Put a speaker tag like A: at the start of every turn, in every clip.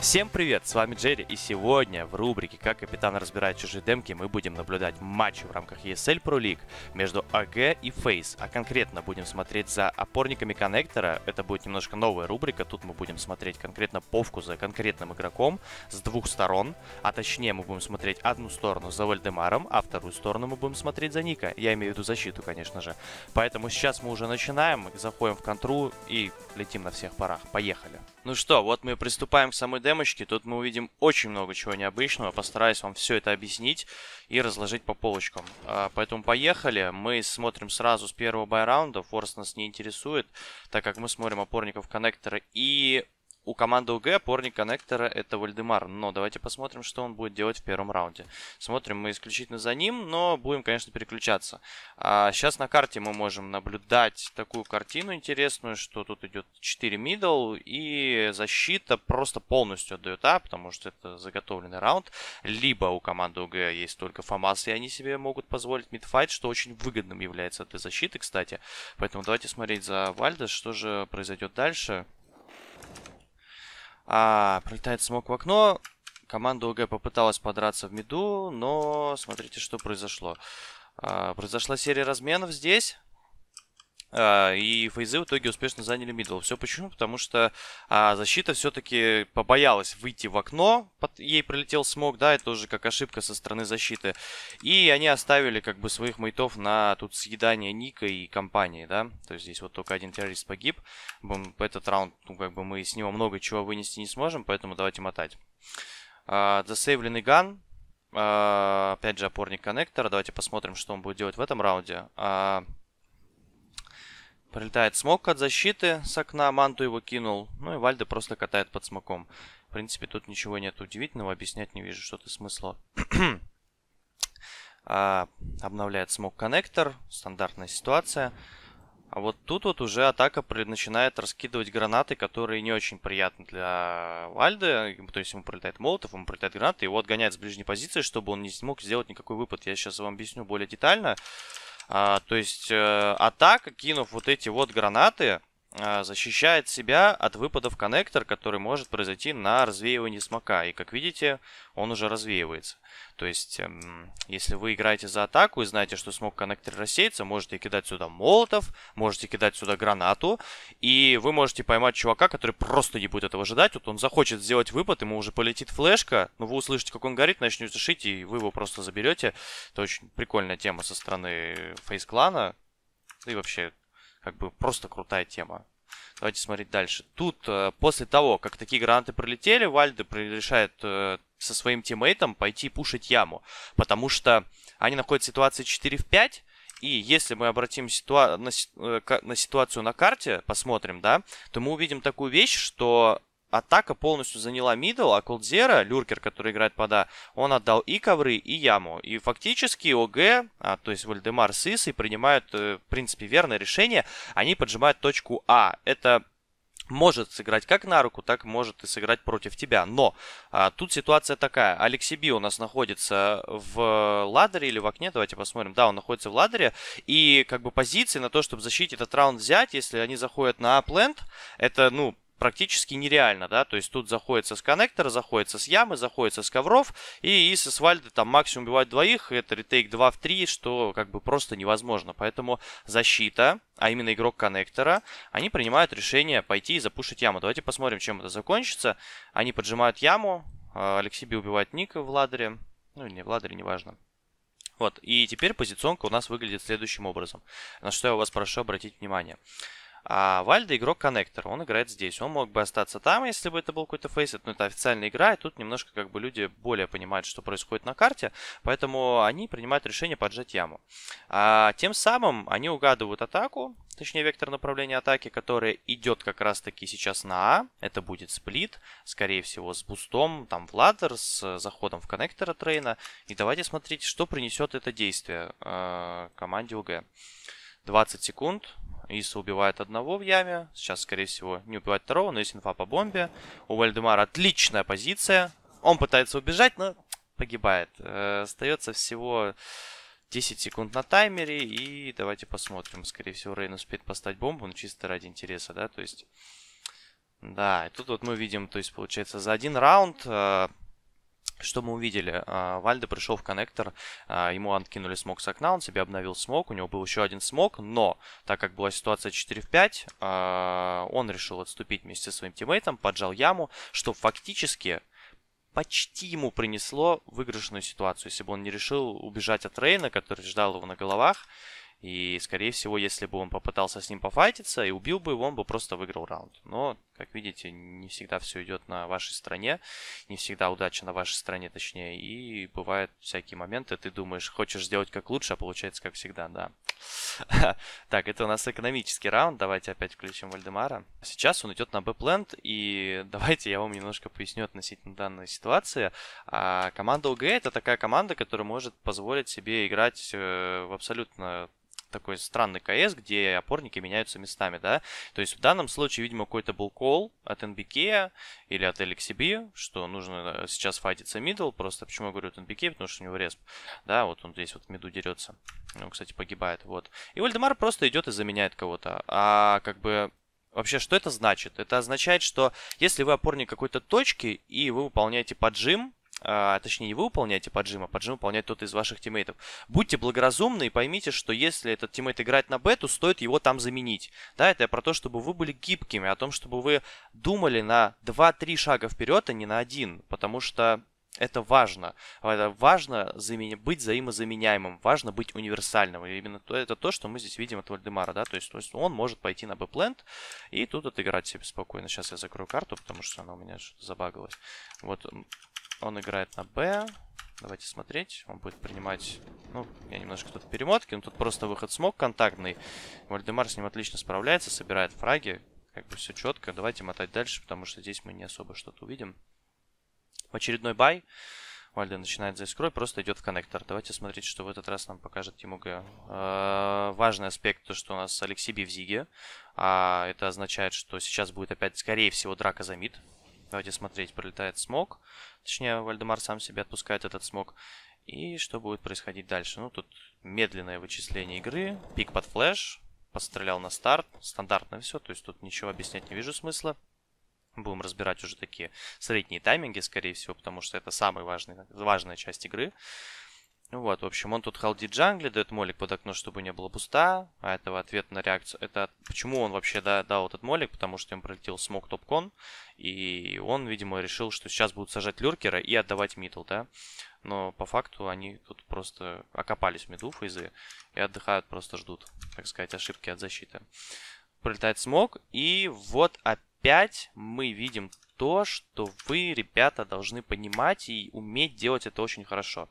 A: Всем привет, с вами Джерри, и сегодня в рубрике «Как капитан разбирает чужие демки» мы будем наблюдать матч в рамках ESL Pro League между АГ и Фейс, а конкретно будем смотреть за опорниками коннектора, это будет немножко новая рубрика, тут мы будем смотреть конкретно повку за конкретным игроком с двух сторон, а точнее мы будем смотреть одну сторону за Вальдемаром, а вторую сторону мы будем смотреть за Ника, я имею в виду защиту, конечно же. Поэтому сейчас мы уже начинаем, заходим в контру и летим на всех парах, поехали! Ну что, вот мы приступаем к самой демочке. Тут мы увидим очень много чего необычного. Постараюсь вам все это объяснить и разложить по полочкам. А, поэтому поехали. Мы смотрим сразу с первого байраунда. Форс нас не интересует, так как мы смотрим опорников коннектора и у команды УГ опорник коннектора это Вальдемар. Но давайте посмотрим, что он будет делать в первом раунде. Смотрим мы исключительно за ним, но будем, конечно, переключаться. А сейчас на карте мы можем наблюдать такую картину интересную, что тут идет 4 мидл и защита просто полностью отдает А, потому что это заготовленный раунд. Либо у команды УГ есть только ФАМАС, и они себе могут позволить мидфайт, что очень выгодным является для защиты, кстати. Поэтому давайте смотреть за Вальда, что же произойдет дальше. А, пролетает смог в окно. Команда УГ попыталась подраться в меду, но смотрите, что произошло. А, произошла серия разменов здесь. А, и фейзы в итоге успешно заняли мидл. Все почему? Потому что а, защита все-таки побоялась выйти в окно. Под, ей прилетел смог, да, это уже как ошибка со стороны защиты. И они оставили как бы своих мейтов на тут съедание Ника и компании, да. То есть здесь вот только один террорист погиб. Этот раунд, ну как бы мы с него много чего вынести не сможем, поэтому давайте мотать. А, засейвленный ган. А, опять же опорник коннектора. Давайте посмотрим, что он будет делать в этом раунде. А, Пролетает смог от защиты с окна, манту его кинул. Ну и Вальда просто катает под смоком. В принципе, тут ничего нет удивительного, объяснять не вижу что-то смысла. а, обновляет смог коннектор, стандартная ситуация. А вот тут вот уже атака начинает раскидывать гранаты, которые не очень приятны для Вальды. То есть ему пролетает молотов, ему пролетает гранаты, его отгоняет с ближней позиции, чтобы он не смог сделать никакой выпад. Я сейчас вам объясню более детально. А, то есть, э, атака, кинув вот эти вот гранаты, а, защищает себя от выпадов коннектор, который может произойти на развеивании смока. И как видите, он уже развеивается. То есть, эм, если вы играете за атаку и знаете, что смог коннектор рассеется, можете кидать сюда молотов, можете кидать сюда гранату, и вы можете поймать чувака, который просто не будет этого ожидать. Вот он захочет сделать выпад, ему уже полетит флешка, но вы услышите, как он горит, начнете шить, и вы его просто заберете. Это очень прикольная тема со стороны фейс-клана. И вообще, как бы просто крутая тема. Давайте смотреть дальше. Тут, э, после того, как такие гранаты пролетели, Вальды решает э, со своим тиммейтом пойти пушить яму. Потому что они находятся в ситуации 4 в 5, и если мы обратим ситуа- э, на, на ситуацию на карте, посмотрим, да, то мы увидим такую вещь, что атака полностью заняла мидл, а Колдзера, люркер, который играет пода, он отдал и ковры, и яму. И фактически ОГ, а, то есть Вальдемар с Исой принимают, э, в принципе, верное решение. Они поджимают точку А. Это может сыграть как на руку, так может и сыграть против тебя. Но а, тут ситуация такая. Алекси Би у нас находится в ладере или в окне, давайте посмотрим. Да, он находится в ладере. И как бы позиции на то, чтобы защитить этот раунд взять, если они заходят на апленд, это, ну, практически нереально, да, то есть тут заходится с коннектора, заходится с ямы, заходится с ковров, и, и с Исвальда там максимум убивать двоих, это ретейк 2 в 3, что как бы просто невозможно, поэтому защита, а именно игрок коннектора, они принимают решение пойти и запушить яму. Давайте посмотрим, чем это закончится. Они поджимают яму, а, Алексей Би убивает Ника в ладере, ну не в ладере, неважно. Вот, и теперь позиционка у нас выглядит следующим образом, на что я вас прошу обратить внимание. А Вальда игрок коннектор, он играет здесь. Он мог бы остаться там, если бы это был какой-то фейсет, но это официальная игра, и тут немножко как бы люди более понимают, что происходит на карте, поэтому они принимают решение поджать яму. А, тем самым они угадывают атаку, точнее вектор направления атаки, который идет как раз таки сейчас на А. Это будет сплит, скорее всего, с бустом, там в с заходом в Коннектора Трейна. И давайте смотреть, что принесет это действие э, команде УГ. 20 секунд. Иса убивает одного в яме. Сейчас, скорее всего, не убивает второго, но есть инфа по бомбе. У Вальдемара отличная позиция. Он пытается убежать, но погибает. Э, остается всего 10 секунд на таймере. И давайте посмотрим. Скорее всего, Рейн успеет поставить бомбу, но чисто ради интереса, да, то есть... Да, и тут вот мы видим, то есть, получается, за один раунд э, что мы увидели? А, Вальдо пришел в коннектор, а, ему откинули смог с окна, он себе обновил смог, у него был еще один смог, но так как была ситуация 4 в 5, а, он решил отступить вместе со своим тиммейтом, поджал яму, что фактически почти ему принесло выигрышную ситуацию, если бы он не решил убежать от Рейна, который ждал его на головах, и, скорее всего, если бы он попытался с ним пофайтиться и убил бы его, он бы просто выиграл раунд. Но как видите, не всегда все идет на вашей стороне, не всегда удача на вашей стороне, точнее, и бывают всякие моменты, ты думаешь, хочешь сделать как лучше, а получается как всегда, да. Так, это у нас экономический раунд, давайте опять включим Вальдемара. Сейчас он идет на Бэпленд, и давайте я вам немножко поясню относительно данной ситуации. А, команда ОГЭ это такая команда, которая может позволить себе играть э, в абсолютно такой странный КС, где опорники меняются местами, да. То есть в данном случае, видимо, какой-то был кол от НБК или от LXB, что нужно э, сейчас файтиться мидл. Просто почему я говорю от НБК, потому что у него респ. Да, вот он здесь вот в миду дерется. Он, кстати, погибает. Вот. И Вальдемар просто идет и заменяет кого-то. А как бы Вообще, что это значит? Это означает, что если вы опорник какой-то точки и вы выполняете поджим, а, точнее не вы выполняете поджим, а поджим выполняет тот из ваших тиммейтов. Будьте благоразумны и поймите, что если этот тиммейт играет на бету, стоит его там заменить. Да, это про то, чтобы вы были гибкими, о том, чтобы вы думали на 2-3 шага вперед, а не на один, потому что это важно. Это важно замен... быть взаимозаменяемым, важно быть универсальным. И именно то, это то, что мы здесь видим от Вальдемара, да, то есть, то есть он может пойти на бэпленд и тут отыграть себе спокойно. Сейчас я закрою карту, потому что она у меня забагалась. Вот он играет на Б. Давайте смотреть. Он будет принимать... Ну, я немножко тут перемотки, но тут просто выход смог контактный. Вальдемар с ним отлично справляется, собирает фраги. Как бы все четко. Давайте мотать дальше, потому что здесь мы не особо что-то увидим. В очередной бай. Вальде начинает за искрой, просто идет в коннектор. Давайте смотреть, что в этот раз нам покажет Тимуга. Э -э важный аспект, то что у нас Алексей Би А это означает, что сейчас будет опять, скорее всего, драка за мид. Давайте смотреть, пролетает смог. Точнее, Вальдемар сам себе отпускает этот смог. И что будет происходить дальше? Ну, тут медленное вычисление игры. Пик под флеш. Пострелял на старт. Стандартно все. То есть тут ничего объяснять не вижу смысла. Будем разбирать уже такие средние тайминги, скорее всего, потому что это самая важная, важная часть игры. Вот, в общем, он тут халди джангли, дает молик под окно, чтобы не было буста, а этого ответ на реакцию, это почему он вообще да, дал этот молик, потому что им пролетел смог топкон, и он, видимо, решил, что сейчас будут сажать люркера и отдавать мидл, да, но по факту они тут просто окопались в миду фейзы и отдыхают, просто ждут, так сказать, ошибки от защиты. Пролетает смог, и вот опять мы видим то, что вы, ребята, должны понимать и уметь делать это очень хорошо.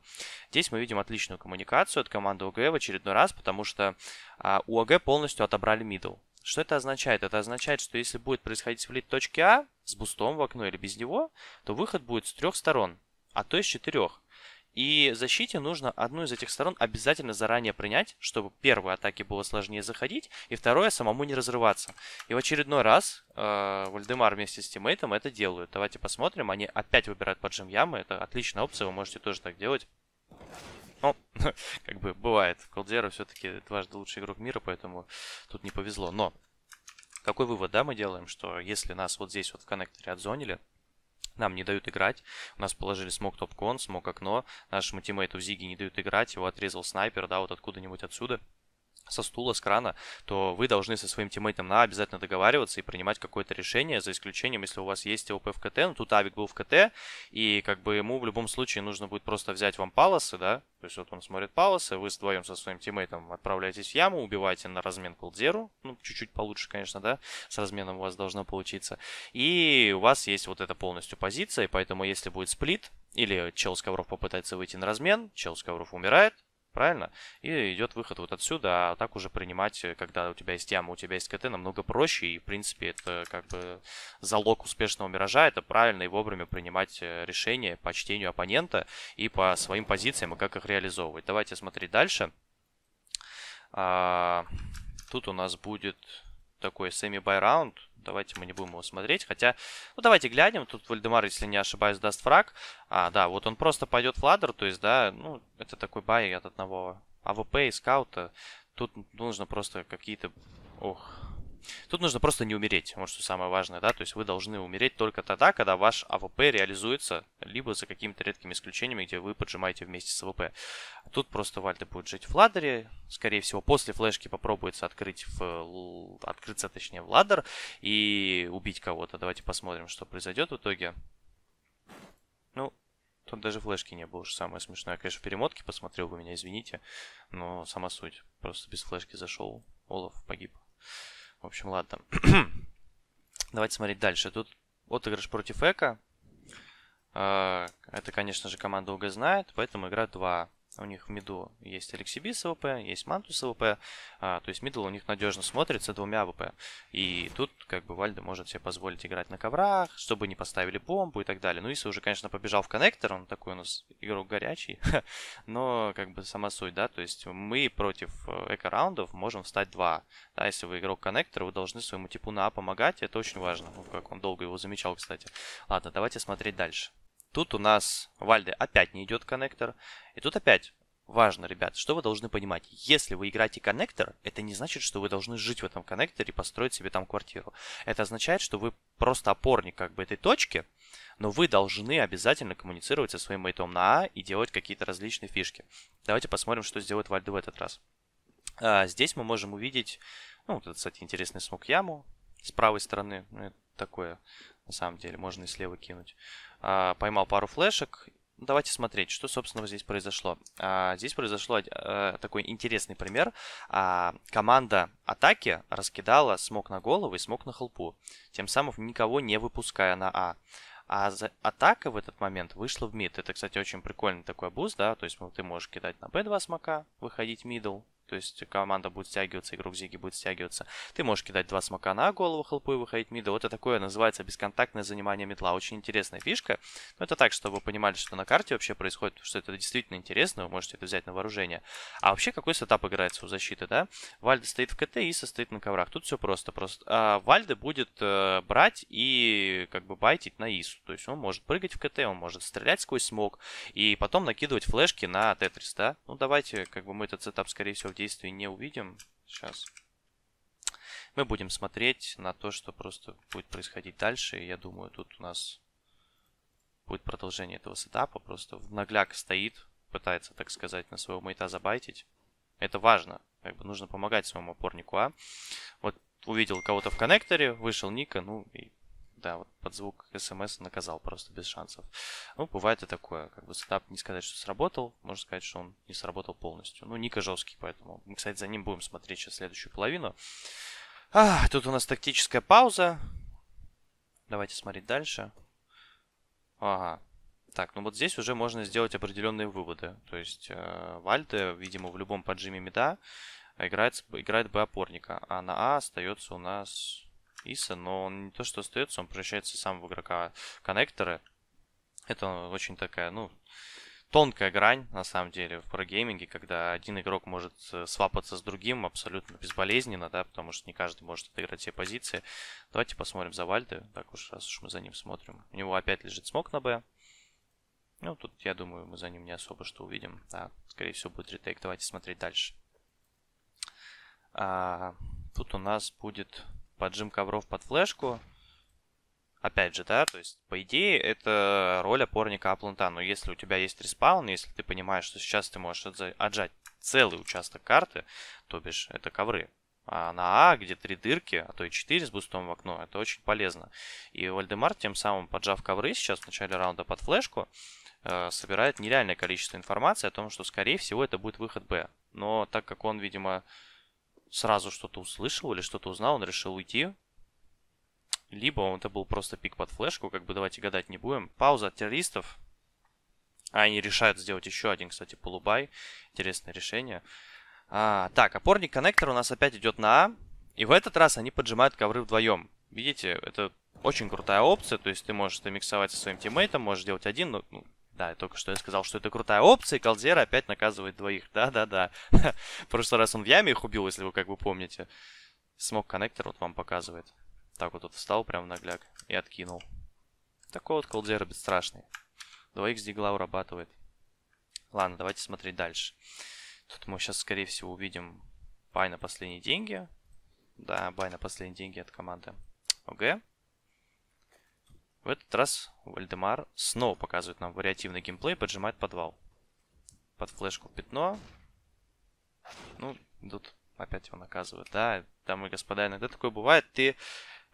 A: Здесь мы видим отличную коммуникацию от команды ОГ в очередной раз, потому что а, у ОГ полностью отобрали мидл. Что это означает? Это означает, что если будет происходить флит точки А с бустом в окно или без него, то выход будет с трех сторон, а то и с четырех. И защите нужно одну из этих сторон обязательно заранее принять, чтобы первой атаке было сложнее заходить, и второе, самому не разрываться. И в очередной раз э, Вальдемар вместе с тиммейтом это делают. Давайте посмотрим. Они опять выбирают поджим ямы. Это отличная опция, вы можете тоже так делать. Ну, как бы бывает. Колдера все-таки дважды лучший игрок мира, поэтому тут не повезло. Но какой вывод, да, мы делаем, что если нас вот здесь вот в коннекторе отзонили, нам не дают играть. У нас положили смог топ-кон, смог окно. Нашему тиммейту в Зиге не дают играть. Его отрезал снайпер, да, вот откуда-нибудь отсюда со стула, с крана, то вы должны со своим тиммейтом на обязательно договариваться и принимать какое-то решение, за исключением, если у вас есть ОП в КТ, ну тут Авик был в КТ, и как бы ему в любом случае нужно будет просто взять вам палосы, да, то есть вот он смотрит палосы, вы вдвоем со своим тиммейтом отправляетесь в яму, убиваете на размен Колдеру, ну чуть-чуть получше, конечно, да, с разменом у вас должно получиться, и у вас есть вот эта полностью позиция, поэтому если будет сплит, или чел с ковров попытается выйти на размен, чел с ковров умирает, правильно? И идет выход вот отсюда, а так уже принимать, э, когда у тебя есть яма, у тебя есть КТ, намного проще, и, в принципе, это как бы залог успешного миража, это правильно и вовремя принимать э, решение по чтению оппонента и по своим позициям, и как их реализовывать. Давайте смотреть дальше. А, тут у нас будет такой semi-buy раунд давайте мы не будем его смотреть. Хотя, ну давайте глянем. Тут Вальдемар, если не ошибаюсь, даст фраг. А, да, вот он просто пойдет в ладер, то есть, да, ну, это такой бай от одного АВП и скаута. Тут нужно просто какие-то... Ох, Тут нужно просто не умереть, вот что самое важное, да, то есть вы должны умереть только тогда, когда ваш АВП реализуется, либо за какими-то редкими исключениями, где вы поджимаете вместе с АВП. Тут просто Вальда будет жить в ладере, скорее всего, после флешки попробуется открыть в... открыться, точнее, в ладер и убить кого-то. Давайте посмотрим, что произойдет в итоге. Ну, Тут даже флешки не было, что самое смешное. Я, конечно, в перемотке посмотрел, бы меня извините, но сама суть. Просто без флешки зашел, Олаф погиб. В общем, ладно. Давайте смотреть дальше. Тут отыгрыш против Эка. А, это, конечно же, команда УГ знает, поэтому игра 2. У них в миду есть Алексибис АВП, есть Мантус АВП. А, то есть мидл у них надежно смотрится двумя АВП. И тут как бы Вальда может себе позволить играть на коврах, чтобы не поставили бомбу и так далее. Ну, если уже, конечно, побежал в коннектор, он такой у нас игрок горячий. но как бы сама суть, да. То есть мы против э, эко-раундов можем встать два. Да, если вы игрок коннектора, вы должны своему типу на А помогать. Это очень важно. Ну, как он долго его замечал, кстати. Ладно, давайте смотреть дальше. Тут у нас Вальде опять не идет коннектор. И тут опять важно, ребят, что вы должны понимать. Если вы играете коннектор, это не значит, что вы должны жить в этом коннекторе и построить себе там квартиру. Это означает, что вы просто опорник как бы этой точки, но вы должны обязательно коммуницировать со своим мейтом на А и делать какие-то различные фишки. Давайте посмотрим, что сделает Вальде в этот раз. А, здесь мы можем увидеть, ну, вот кстати, интересный смог яму с правой стороны. Ну, это такое, на самом деле, можно и слева кинуть. А, поймал пару флешек. Ну, давайте смотреть, что, собственно, здесь произошло. А, здесь произошло э, такой интересный пример. А, команда атаки раскидала смог на голову и смог на холпу, тем самым никого не выпуская на А. А атака в этот момент вышла в мид. Это, кстати, очень прикольный такой буст, да, то есть ну, ты можешь кидать на Б 2 смока, выходить мидл, то есть команда будет стягиваться, игрок Зиги будет стягиваться. Ты можешь кидать два смока на голову хлопу и выходить мида. Вот это такое называется бесконтактное занимание метла. Очень интересная фишка. Но это так, чтобы вы понимали, что на карте вообще происходит, что это действительно интересно, вы можете это взять на вооружение. А вообще, какой сетап играется у защиты, да? Вальда стоит в КТ и состоит на коврах. Тут все просто. просто а, Вальда будет э, брать и как бы байтить на Ису. То есть он может прыгать в КТ, он может стрелять сквозь смог и потом накидывать флешки на Тетрис, да? Ну давайте, как бы мы этот сетап, скорее всего, в действий не увидим сейчас. Мы будем смотреть на то, что просто будет происходить дальше. я думаю, тут у нас будет продолжение этого сетапа. Просто в нагляк стоит, пытается, так сказать, на своего мейта забайтить. Это важно. Как бы нужно помогать своему опорнику А. Вот увидел кого-то в коннекторе, вышел Ника, ну и да, вот под звук смс наказал просто без шансов. Ну, бывает и такое. Как бы сетап не сказать, что сработал, можно сказать, что он не сработал полностью. Ну, Ника жесткий, поэтому мы, кстати, за ним будем смотреть сейчас следующую половину. А, тут у нас тактическая пауза. Давайте смотреть дальше. Ага. Так, ну вот здесь уже можно сделать определенные выводы. То есть э, Вальде, видимо, в любом поджиме меда играет, играет Б опорника, а на А остается у нас Иса, но он не то что остается, он превращается сам в игрока коннекторы. Это очень такая, ну, тонкая грань, на самом деле, в прогейминге, когда один игрок может э, свапаться с другим абсолютно безболезненно, да, потому что не каждый может отыграть все позиции. Давайте посмотрим за Вальды, так уж раз уж мы за ним смотрим. У него опять лежит смог на Б. Ну, тут, я думаю, мы за ним не особо что увидим. Да, скорее всего, будет ретейк. Давайте смотреть дальше. А, тут у нас будет поджим ковров под флешку. Опять же, да, то есть, по идее, это роль опорника апланта. Но если у тебя есть респаун, если ты понимаешь, что сейчас ты можешь отжать целый участок карты, то бишь это ковры. А на А, где три дырки, а то и четыре с бустом в окно, это очень полезно. И Вальдемар, тем самым поджав ковры сейчас в начале раунда под флешку, э, собирает нереальное количество информации о том, что, скорее всего, это будет выход Б. Но так как он, видимо, сразу что-то услышал или что-то узнал, он решил уйти. Либо он, это был просто пик под флешку, как бы давайте гадать не будем. Пауза от террористов. А они решают сделать еще один, кстати, полубай. Интересное решение. А, так, опорник коннектор у нас опять идет на А. И в этот раз они поджимают ковры вдвоем. Видите, это очень крутая опция. То есть ты можешь это миксовать со своим тиммейтом, можешь делать один, ну, да, только что я сказал, что это крутая опция, и Калдера опять наказывает двоих. Да-да-да. В прошлый раз он в яме их убил, если вы как бы помните. Смог коннектор вот вам показывает. Так вот тут встал прям нагляк и откинул. Такой вот Калдера бесстрашный. Двоих х диглау урабатывает. Ладно, давайте смотреть дальше. Тут мы сейчас, скорее всего, увидим бай на последние деньги. Да, бай на последние деньги от команды ОГ. В этот раз Вальдемар снова показывает нам вариативный геймплей, поджимает подвал. Под флешку пятно. Ну, тут опять его наказывают. Да, дамы и господа, иногда такое бывает. Ты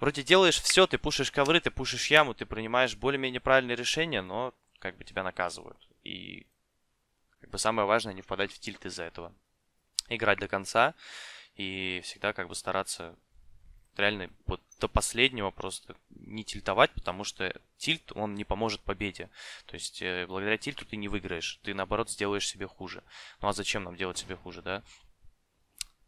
A: вроде делаешь все, ты пушишь ковры, ты пушишь яму, ты принимаешь более-менее правильные решения, но как бы тебя наказывают. И как бы самое важное не впадать в тильт из-за этого. Играть до конца и всегда как бы стараться реально вот до последнего просто не тильтовать, потому что тильт, он не поможет победе. То есть, э, благодаря тильту ты не выиграешь, ты, наоборот, сделаешь себе хуже. Ну а зачем нам делать себе хуже, да?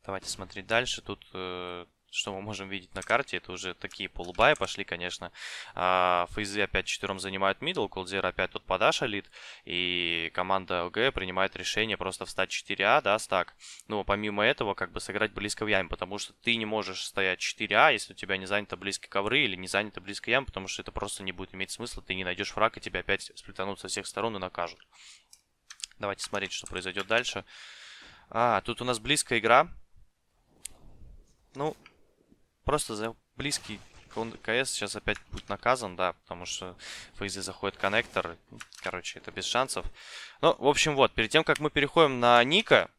A: Давайте смотреть дальше. Тут э, что мы можем видеть на карте, это уже такие полубаи пошли, конечно. А, Фейзы опять четвером занимают мидл, Колдзер опять тут подаша лид, и команда ЛГ принимает решение просто встать 4А, да, стак. Ну, помимо этого, как бы сыграть близко в яме, потому что ты не можешь стоять 4А, если у тебя не занято близко ковры или не занято близко ям, потому что это просто не будет иметь смысла, ты не найдешь фраг, и тебя опять сплетанут со всех сторон и накажут. Давайте смотреть, что произойдет дальше. А, тут у нас близкая игра. Ну, Просто за близкий КС сейчас опять будет наказан, да, потому что в заходит коннектор. Короче, это без шансов. Ну, в общем, вот, перед тем, как мы переходим на Ника,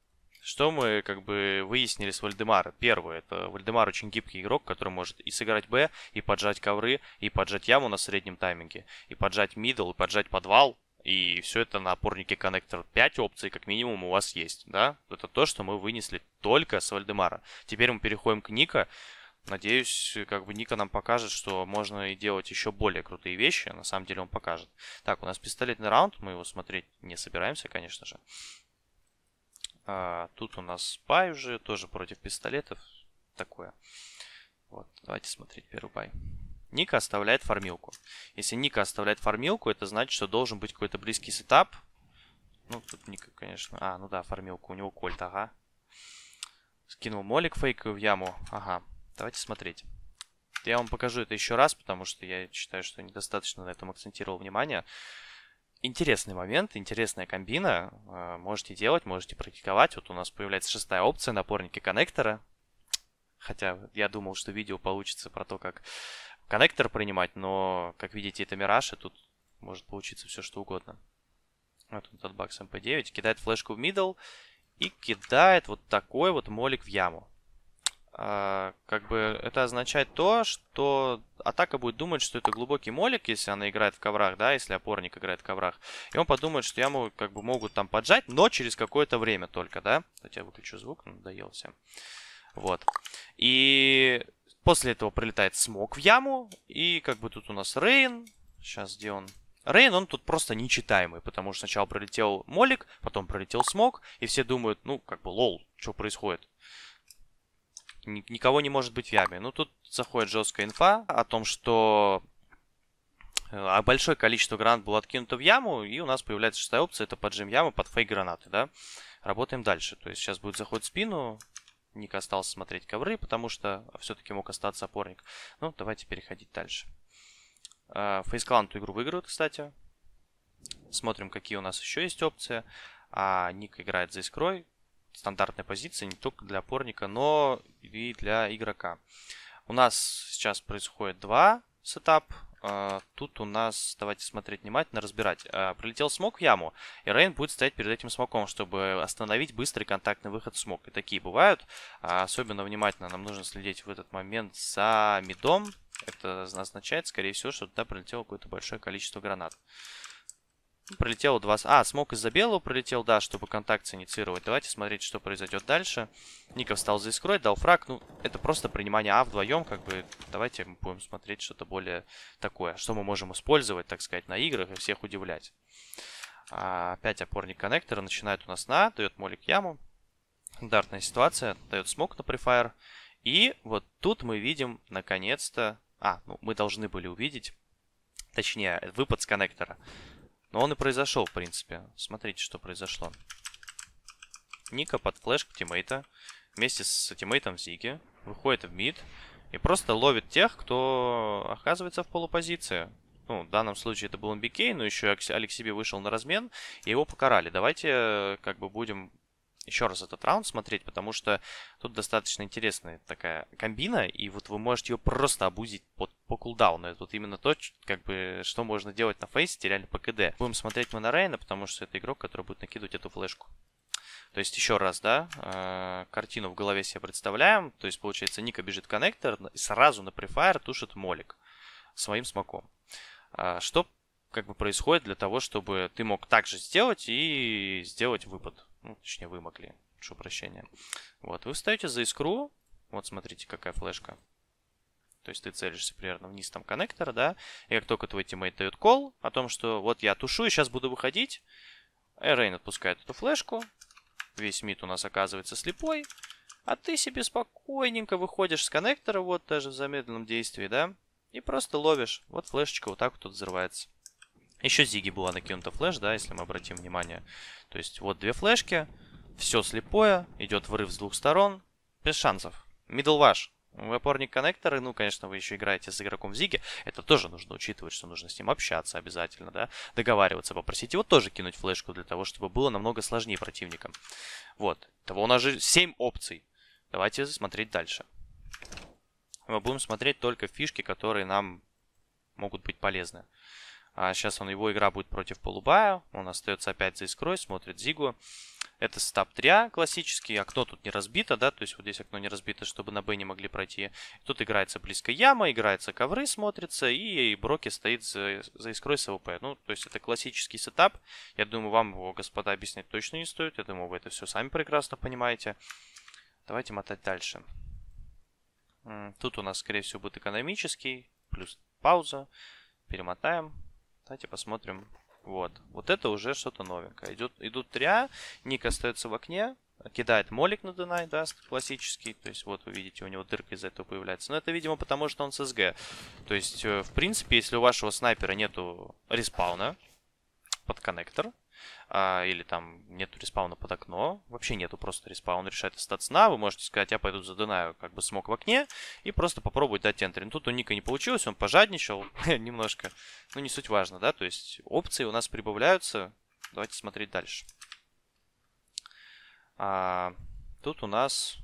A: что мы как бы выяснили с Вальдемара? Первое, это Вальдемар очень гибкий игрок, который может и сыграть Б, и поджать ковры, и поджать яму на среднем тайминге, и поджать мидл, и поджать подвал. И все это на опорнике коннектор. 5 опций как минимум у вас есть, да? Это то, что мы вынесли только с Вальдемара. Теперь мы переходим к Ника. Надеюсь, как бы Ника нам покажет, что можно и делать еще более крутые вещи. На самом деле он покажет. Так, у нас пистолетный раунд. Мы его смотреть не собираемся, конечно же. А, тут у нас бай уже, тоже против пистолетов. Такое. Вот, давайте смотреть первый бай. Ника оставляет фармилку. Если Ника оставляет фармилку, это значит, что должен быть какой-то близкий сетап. Ну, тут Ника, конечно... А, ну да, фармилку. У него кольт, ага. Скинул молик фейковый в яму. Ага. Давайте смотреть. Я вам покажу это еще раз, потому что я считаю, что недостаточно на этом акцентировал внимание. Интересный момент, интересная комбина. Э, можете делать, можете практиковать. Вот у нас появляется шестая опция, напорники коннектора. Хотя я думал, что видео получится про то, как коннектор принимать, но, как видите, это мираж, и тут может получиться все что угодно. Вот он, этот бакс MP9, кидает флешку в middle и кидает вот такой вот молик в яму. А, как бы это означает то, что атака будет думать, что это глубокий молик, если она играет в коврах, да, если опорник играет в коврах. И он подумает, что я могу, как бы могут там поджать, но через какое-то время только, да. Хотя выключу звук, надоел всем. Вот. И после этого прилетает смог в яму, и как бы тут у нас Рейн. Сейчас, где он? Рейн, он тут просто нечитаемый, потому что сначала пролетел Молик, потом пролетел Смог, и все думают, ну, как бы, лол, что происходит? никого не может быть в яме. Ну, тут заходит жесткая инфа о том, что э, а большое количество гранат было откинуто в яму, и у нас появляется шестая опция, это поджим ямы под фейк гранаты, да. Работаем дальше. То есть сейчас будет заход в спину, Ник остался смотреть ковры, потому что все-таки мог остаться опорник. Ну, давайте переходить дальше. Э, Фейсклан эту игру выиграют, кстати. Смотрим, какие у нас еще есть опции. А Ник играет за искрой стандартная позиция не только для опорника, но и для игрока. У нас сейчас происходит два сетап. А, тут у нас, давайте смотреть внимательно, разбирать. А, прилетел смог в яму, и Рейн будет стоять перед этим смоком, чтобы остановить быстрый контактный выход смог. И такие бывают. А, особенно внимательно нам нужно следить в этот момент за мидом. Это означает, скорее всего, что туда прилетело какое-то большое количество гранат. Пролетело 20... А, смог из-за белого пролетел, да, чтобы контакт инициировать. Давайте смотреть, что произойдет дальше. Ников стал за искрой, дал фраг. Ну, это просто принимание А вдвоем, как бы. Давайте мы будем смотреть что-то более такое. Что мы можем использовать, так сказать, на играх и всех удивлять. А, опять опорник коннектора начинает у нас на дает молик яму. Стандартная ситуация, дает смог на префайр. И вот тут мы видим, наконец-то... А, ну, мы должны были увидеть, точнее, выпад с коннектора. Но он и произошел, в принципе. Смотрите, что произошло. Ника под флешку тиммейта вместе с тиммейтом Зиги выходит в мид и просто ловит тех, кто оказывается в полупозиции. Ну, в данном случае это был МБК, но еще Алексей вышел на размен, и его покарали. Давайте э, как бы будем еще раз этот раунд смотреть, потому что тут достаточно интересная такая комбина, и вот вы можете ее просто обузить под, по кулдауну. Это вот именно то, как бы, что можно делать на фейсе реально по КД. Будем смотреть мы на Рейна, потому что это игрок, который будет накидывать эту флешку. То есть еще раз, да, э, картину в голове себе представляем. То есть, получается, Ника бежит коннектор, и сразу на префайр тушит молик своим смоком. Э, что как бы происходит для того, чтобы ты мог также сделать и сделать выпад ну, точнее вы могли, прошу прощения. Вот, вы встаете за искру, вот смотрите, какая флешка. То есть ты целишься примерно вниз там коннектора, да, и как только твой тиммейт дает кол о том, что вот я тушу и сейчас буду выходить, Рейн отпускает эту флешку, весь мид у нас оказывается слепой, а ты себе спокойненько выходишь с коннектора, вот даже в замедленном действии, да, и просто ловишь. Вот флешечка вот так вот тут взрывается. Еще Зиги была накинута флеш, да, если мы обратим внимание. То есть вот две флешки, все слепое, идет врыв с двух сторон, без шансов. Мидл ваш. Вы опорник коннекторы, ну, конечно, вы еще играете с игроком в Зиге, это тоже нужно учитывать, что нужно с ним общаться обязательно, да, договариваться, попросить его тоже кинуть флешку для того, чтобы было намного сложнее противникам. Вот, того у нас же 7 опций. Давайте смотреть дальше. Мы будем смотреть только фишки, которые нам могут быть полезны. А сейчас он, его игра будет против Полубая. Он остается опять за искрой, смотрит Зигу. Это стаб 3 классический. Окно тут не разбито, да, то есть вот здесь окно не разбито, чтобы на Б не могли пройти. Тут играется близко яма, играется ковры, смотрится, и Броки стоит за, за искрой с АВП. Ну, то есть это классический сетап. Я думаю, вам его, господа, объяснять точно не стоит. Я думаю, вы это все сами прекрасно понимаете. Давайте мотать дальше. Тут у нас, скорее всего, будет экономический, плюс пауза. Перемотаем. Давайте посмотрим. Вот. Вот это уже что-то новенькое. Идет, идут триа, ник остается в окне, кидает молик на Денай, да, классический. То есть вот вы видите, у него дырка из-за этого появляется. Но это, видимо, потому что он с СГ. То есть, э, в принципе, если у вашего снайпера нету респауна под коннектор, а, или там нету респауна под окно, вообще нету просто респауна, решает остаться на вы можете сказать, я пойду задынаю, как бы смог в окне, и просто попробовать дать энтри. Но ну, тут у Ника не получилось, он пожадничал немножко, ну не суть важно, да, то есть опции у нас прибавляются, давайте смотреть дальше. А, тут у нас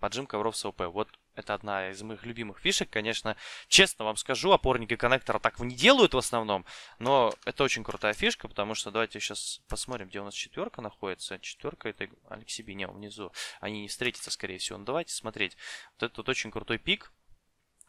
A: поджим ковров с ОП. Вот это одна из моих любимых фишек, конечно. Честно вам скажу, опорники коннектора так не делают в основном, но это очень крутая фишка, потому что давайте сейчас посмотрим, где у нас четверка находится. Четверка это Алексей Бенев внизу. Они не встретятся, скорее всего. Ну давайте смотреть. Вот этот вот очень крутой пик.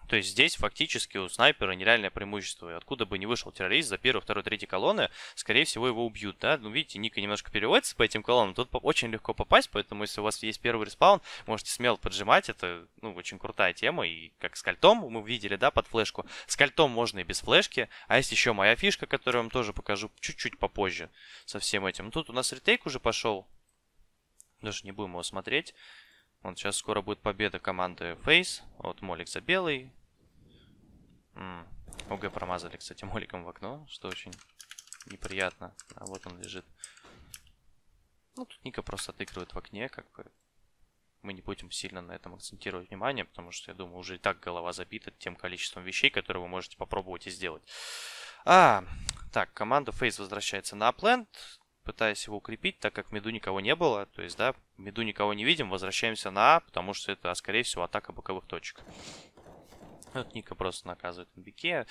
A: То есть здесь фактически у снайпера нереальное преимущество. И откуда бы ни вышел террорист за первую, вторую, третью колонны, скорее всего его убьют. Да? Ну, видите, Ника немножко переводится по этим колоннам. Тут очень легко попасть, поэтому если у вас есть первый респаун, можете смело поджимать. Это ну, очень крутая тема. И как с кольтом мы видели, да, под флешку. С кольтом можно и без флешки. А есть еще моя фишка, которую я вам тоже покажу чуть-чуть попозже со всем этим. Ну, тут у нас ретейк уже пошел. Даже не будем его смотреть. Вот сейчас скоро будет победа команды Face. Вот Молик за белый. М ОГ промазали, кстати, Моликом в окно, что очень неприятно. А вот он лежит. Ну, тут Ника просто отыгрывает в окне, как бы. Мы не будем сильно на этом акцентировать внимание, потому что, я думаю, уже и так голова забита тем количеством вещей, которые вы можете попробовать и сделать. А, так, команда Face возвращается на Апленд пытаясь его укрепить, так как меду никого не было. То есть, да, меду никого не видим, возвращаемся на А, потому что это, а, скорее всего, атака боковых точек. Вот Ника просто наказывает Бике.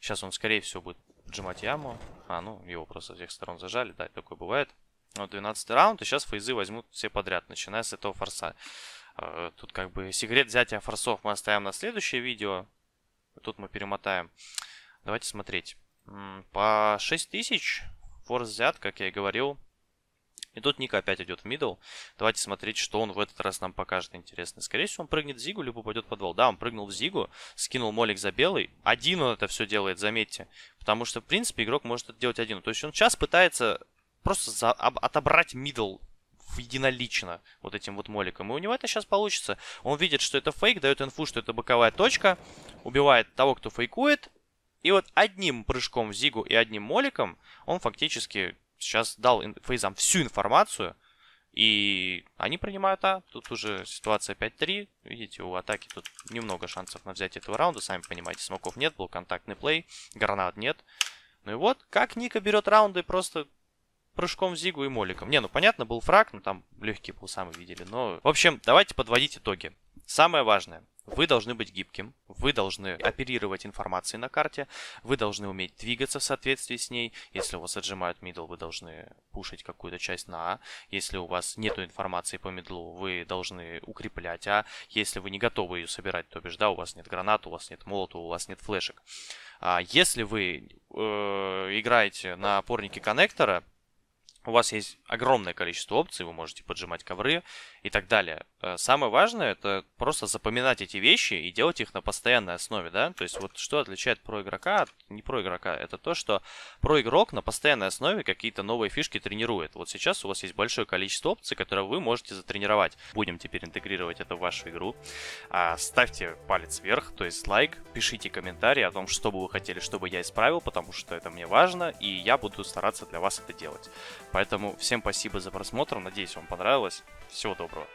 A: Сейчас он, скорее всего, будет поджимать яму. А, ну, его просто со всех сторон зажали, да, такое бывает. Но ну, 12 раунд, и сейчас фейзы возьмут все подряд, начиная с этого форса. А, тут как бы секрет взятия форсов мы оставим на следующее видео. Тут мы перемотаем. Давайте смотреть. По 6000 форс взят, как я и говорил. И тут Ника опять идет в мидл. Давайте смотреть, что он в этот раз нам покажет интересно. Скорее всего, он прыгнет в Зигу, либо пойдет в подвал. Да, он прыгнул в Зигу, скинул молик за белый. Один он это все делает, заметьте. Потому что, в принципе, игрок может это делать один. То есть он сейчас пытается просто за... отобрать мидл единолично вот этим вот моликом. И у него это сейчас получится. Он видит, что это фейк, дает инфу, что это боковая точка, убивает того, кто фейкует, и вот одним прыжком в Зигу и одним моликом он фактически сейчас дал фейзам всю информацию, и они принимают А. Тут уже ситуация 5-3. Видите, у атаки тут немного шансов на взять этого раунда. Сами понимаете, смоков нет, был контактный плей, гранат нет. Ну и вот, как Ника берет раунды просто прыжком в Зигу и Моликом. Не, ну понятно, был фраг, но ну там легкие был мы видели. Но, в общем, давайте подводить итоги. Самое важное. Вы должны быть гибким, вы должны оперировать информацией на карте, вы должны уметь двигаться в соответствии с ней. Если у вас отжимают мидл, вы должны пушить какую-то часть на А. Если у вас нет информации по мидлу, вы должны укреплять А. Если вы не готовы ее собирать, то бишь, да, у вас нет гранат, у вас нет молота, у вас нет флешек. А если вы э, играете на опорнике коннектора, у вас есть огромное количество опций, вы можете поджимать ковры и так далее. Э, самое важное это просто запоминать эти вещи и делать их на постоянной основе, да. То есть вот что отличает про игрока от не про игрока, это то, что про игрок на постоянной основе какие-то новые фишки тренирует. Вот сейчас у вас есть большое количество опций, которые вы можете затренировать. Будем теперь интегрировать это в вашу игру. А, ставьте палец вверх, то есть лайк, пишите комментарии о том, что бы вы хотели, чтобы я исправил, потому что это мне важно, и я буду стараться для вас это делать. Поэтому всем спасибо за просмотр. Надеюсь, вам понравилось. Всего доброго.